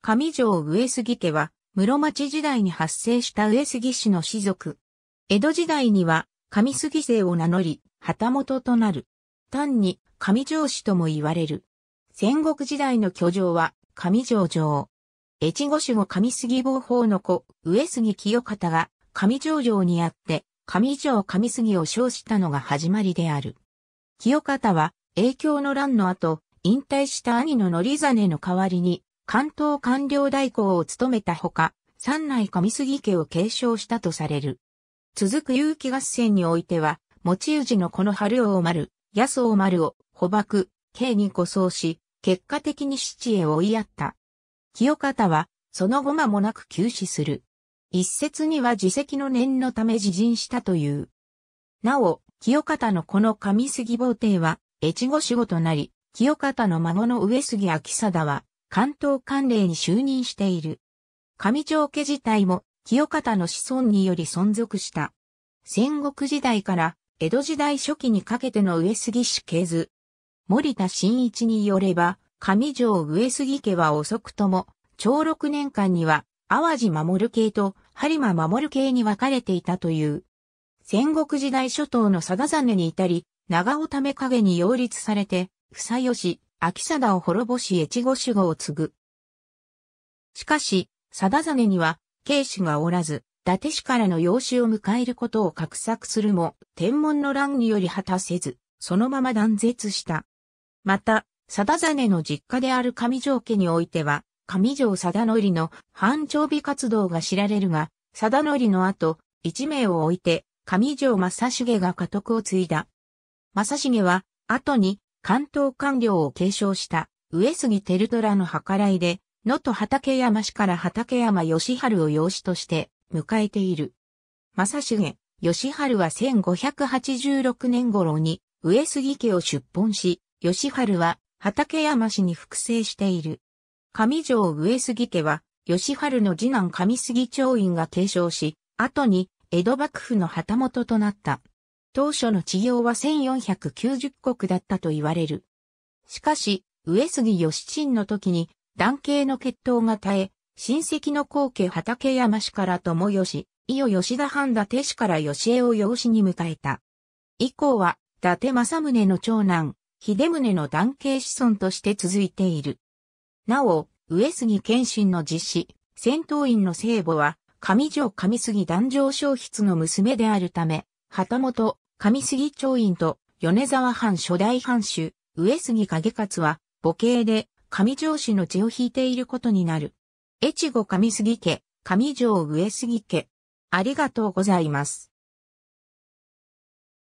上条上杉家は、室町時代に発生した上杉氏の氏族。江戸時代には、上杉姓を名乗り、旗本となる。単に、上条氏とも言われる。戦国時代の居城は、上条城。越後守護上杉坊法の子、上杉清方が、上条城にあって、上条上杉を称したのが始まりである。清方は、影響の乱の後、引退した兄の則実の代わりに、関東官僚代行を務めたほか、三内上杉家を継承したとされる。続く結城合戦においては、持ち氏のこの春王丸、安王丸を捕獲、刑に護送し、結果的に七へ追いやった。清方は、その後間もなく急死する。一説には自責の念のため自陣したという。なお、清方のこの上杉坊邸は、越後仕事となり、清方の孫の上杉明貞は、関東管領に就任している。上条家自体も清方の子孫により存続した。戦国時代から江戸時代初期にかけての上杉氏系図。森田新一によれば、上条上杉家は遅くとも、長六年間には、淡路守系と播磨守系に分かれていたという。戦国時代初頭の定実に至り、長尾為影に擁立されて、房吉、秋貞を滅ぼし越後守護を継ぐ。しかし、貞真には、慶子がおらず、伊達氏からの養子を迎えることを画策するも、天文の乱により果たせず、そのまま断絶した。また、貞真の実家である上条家においては、上条貞則の繁調美活動が知られるが、貞則の後、一名を置いて、上条正重が家督を継いだ。正成は、後に、関東官僚を継承した上杉テルトラの計らいで、野と畠山氏から畠山義春を養子として迎えている。正重、義春は1586年頃に上杉家を出奔し、義春は畠山氏に複製している。上条上杉家は、義春の次男上杉長院が継承し、後に江戸幕府の旗本となった。当初の治療は1490国だったと言われる。しかし、上杉義鎮の時に、男系の血統が絶え、親戚の後家畠山氏から友吉、伊予吉田藩伊達氏から吉江を養子に迎えた。以降は、伊達政宗の長男、秀宗の男系子孫として続いている。なお、上杉謙信の実子、戦闘員の聖母は、上条上杉壇上消筆の娘であるため、旗本、上杉長院と米沢藩初代藩主、上杉景勝は、母系で上城市の血を引いていることになる。越後上杉家、上城上杉家。ありがとうございます。